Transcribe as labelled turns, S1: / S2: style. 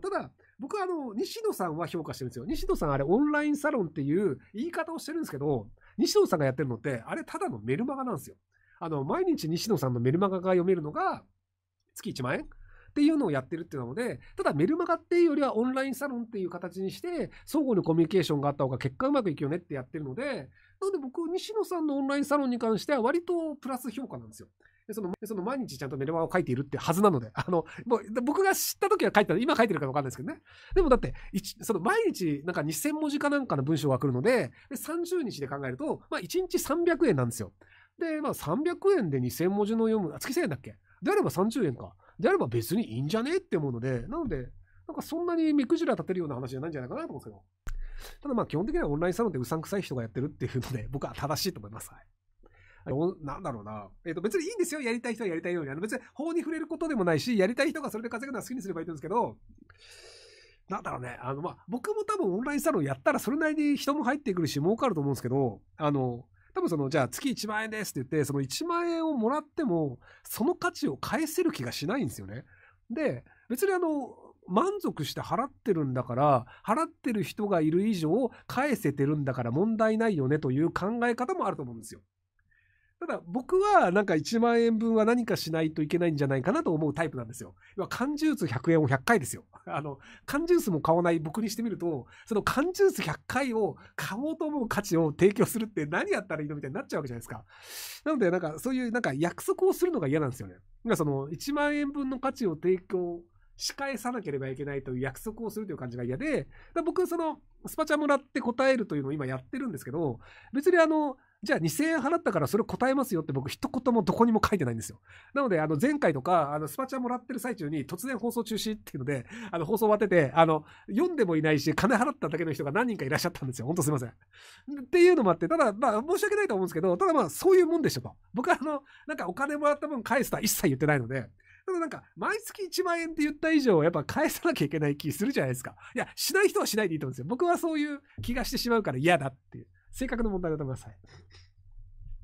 S1: ただ、僕はあの、西野さんは評価してるんですよ。西野さんあれオンラインサロンっていう言い方をしてるんですけど、西野さんがやってるのって、あれただのメルマガなんですよ。あの、毎日西野さんのメルマガが読めるのが、月1万円っていうのをやってるっていうので、ただメルマガっていうよりはオンラインサロンっていう形にして、相互にコミュニケーションがあった方が結果うまくいくよねってやってるので、なので僕、西野さんのオンラインサロンに関しては割とプラス評価なんですよ。でその、その毎日ちゃんとメルマガを書いているってはずなので、あの、もう僕が知った時は書いてた今書いてるかわかんないですけどね。でもだって、その毎日なんか2000文字かなんかの文章が来るので、で30日で考えると、まあ1日300円なんですよ。で、まあ300円で2000文字の読む、あ、月1000円だっけであれば30円か。であれば別にいいんじゃねって思うので、なので、なんかそんなに目くじら立てるような話じゃないんじゃないかなと思うんですけど。ただまあ基本的にはオンラインサロンってうさんくさい人がやってるっていうので、僕は正しいと思います。はいなんだろうな。えっ、ー、と、別にいいんですよ。やりたい人はやりたいように。あの別に法に触れることでもないし、やりたい人がそれで稼ぐのは好きにすればいいんですけど、なんだろうね。あの、まあ、僕も多分オンラインサロンやったらそれなりに人も入ってくるし、儲かると思うんですけど、あの、多分その、じゃあ月1万円ですって言って、その1万円をもらっても、その価値を返せる気がしないんですよね。で、別にあの、満足して払ってるんだから、払ってる人がいる以上、返せてるんだから問題ないよねという考え方もあると思うんですよ。ただ僕はなんか1万円分は何かしないといけないんじゃないかなと思うタイプなんですよ。要は缶ジュース100円を100回ですよ。あの、缶ジュースも買わない僕にしてみると、その缶ジュース100回を買おうと思う価値を提供するって何やったらいいのみたいになっちゃうわけじゃないですか。なのでなんかそういうなんか約束をするのが嫌なんですよね。今その1万円分の価値を提供仕返さなければいけないという約束をするという感じが嫌で、僕そのスパチャもらって答えるというのを今やってるんですけど、別にあの、じゃあ2000円払ったからそれ答えますよって僕一言もどこにも書いてないんですよ。なので、あの前回とか、あのスパチャもらってる最中に突然放送中止っていうので、あの放送終わってて、あの、読んでもいないし、金払っただけの人が何人かいらっしゃったんですよ。ほんとすいません。っていうのもあって、ただ、まあ申し訳ないと思うんですけど、ただまあそういうもんでしょと。僕はあの、なんかお金もらった分返すとは一切言ってないので、ただなんか、毎月1万円って言った以上、やっぱ返さなきゃいけない気するじゃないですか。いや、しない人はしないでいいと思うんですよ。僕はそういう気がしてしまうから嫌だっていう。性格の問題だと思います。い